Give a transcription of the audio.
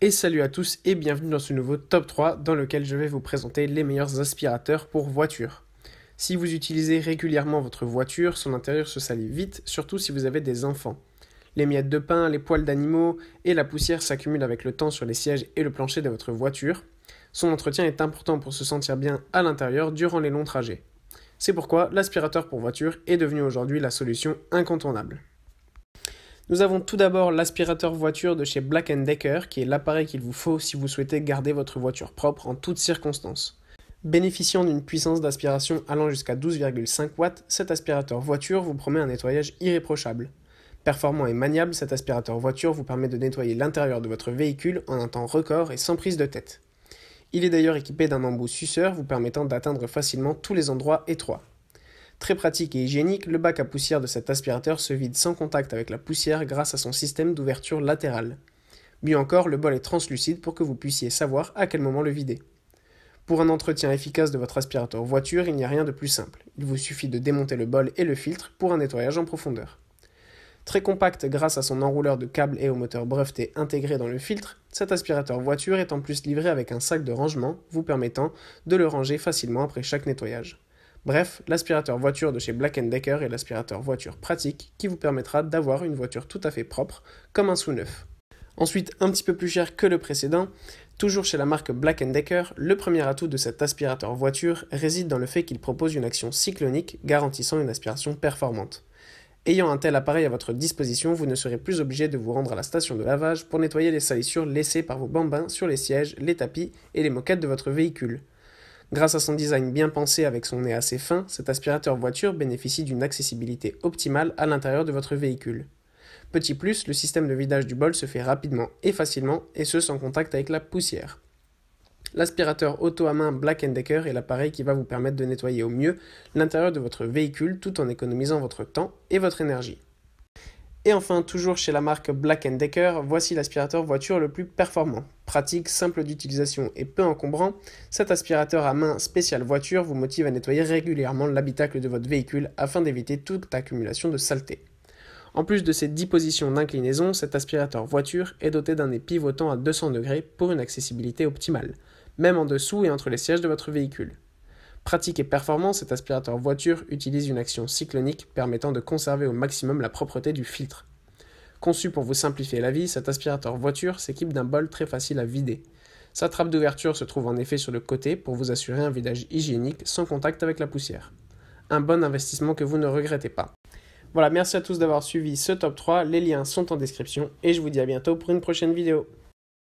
Et salut à tous et bienvenue dans ce nouveau top 3 dans lequel je vais vous présenter les meilleurs aspirateurs pour voiture. Si vous utilisez régulièrement votre voiture, son intérieur se salit vite, surtout si vous avez des enfants. Les miettes de pain, les poils d'animaux et la poussière s'accumulent avec le temps sur les sièges et le plancher de votre voiture. Son entretien est important pour se sentir bien à l'intérieur durant les longs trajets. C'est pourquoi l'aspirateur pour voiture est devenu aujourd'hui la solution incontournable. Nous avons tout d'abord l'aspirateur voiture de chez Black Decker, qui est l'appareil qu'il vous faut si vous souhaitez garder votre voiture propre en toutes circonstances. Bénéficiant d'une puissance d'aspiration allant jusqu'à 12,5 watts, cet aspirateur voiture vous promet un nettoyage irréprochable. Performant et maniable, cet aspirateur voiture vous permet de nettoyer l'intérieur de votre véhicule en un temps record et sans prise de tête. Il est d'ailleurs équipé d'un embout suceur vous permettant d'atteindre facilement tous les endroits étroits. Très pratique et hygiénique, le bac à poussière de cet aspirateur se vide sans contact avec la poussière grâce à son système d'ouverture latérale. Mieux encore, le bol est translucide pour que vous puissiez savoir à quel moment le vider. Pour un entretien efficace de votre aspirateur voiture, il n'y a rien de plus simple. Il vous suffit de démonter le bol et le filtre pour un nettoyage en profondeur. Très compact grâce à son enrouleur de câbles et au moteur breveté intégré dans le filtre, cet aspirateur voiture est en plus livré avec un sac de rangement vous permettant de le ranger facilement après chaque nettoyage. Bref, l'aspirateur voiture de chez Black Decker est l'aspirateur voiture pratique qui vous permettra d'avoir une voiture tout à fait propre, comme un sous-neuf. Ensuite, un petit peu plus cher que le précédent, toujours chez la marque Black Decker, le premier atout de cet aspirateur voiture réside dans le fait qu'il propose une action cyclonique garantissant une aspiration performante. Ayant un tel appareil à votre disposition, vous ne serez plus obligé de vous rendre à la station de lavage pour nettoyer les salissures laissées par vos bambins sur les sièges, les tapis et les moquettes de votre véhicule. Grâce à son design bien pensé avec son nez assez fin, cet aspirateur voiture bénéficie d'une accessibilité optimale à l'intérieur de votre véhicule. Petit plus, le système de vidage du bol se fait rapidement et facilement, et ce sans contact avec la poussière. L'aspirateur auto à main Black Decker est l'appareil qui va vous permettre de nettoyer au mieux l'intérieur de votre véhicule tout en économisant votre temps et votre énergie. Et enfin, toujours chez la marque Black Decker, voici l'aspirateur voiture le plus performant. Pratique, simple d'utilisation et peu encombrant, cet aspirateur à main spécial voiture vous motive à nettoyer régulièrement l'habitacle de votre véhicule afin d'éviter toute accumulation de saleté. En plus de ses 10 positions d'inclinaison, cet aspirateur voiture est doté d'un nez pivotant à 200 degrés pour une accessibilité optimale, même en dessous et entre les sièges de votre véhicule. Pratique et performant, cet aspirateur voiture utilise une action cyclonique permettant de conserver au maximum la propreté du filtre. Conçu pour vous simplifier la vie, cet aspirateur voiture s'équipe d'un bol très facile à vider. Sa trappe d'ouverture se trouve en effet sur le côté pour vous assurer un vidage hygiénique sans contact avec la poussière. Un bon investissement que vous ne regrettez pas. Voilà, merci à tous d'avoir suivi ce top 3, les liens sont en description et je vous dis à bientôt pour une prochaine vidéo.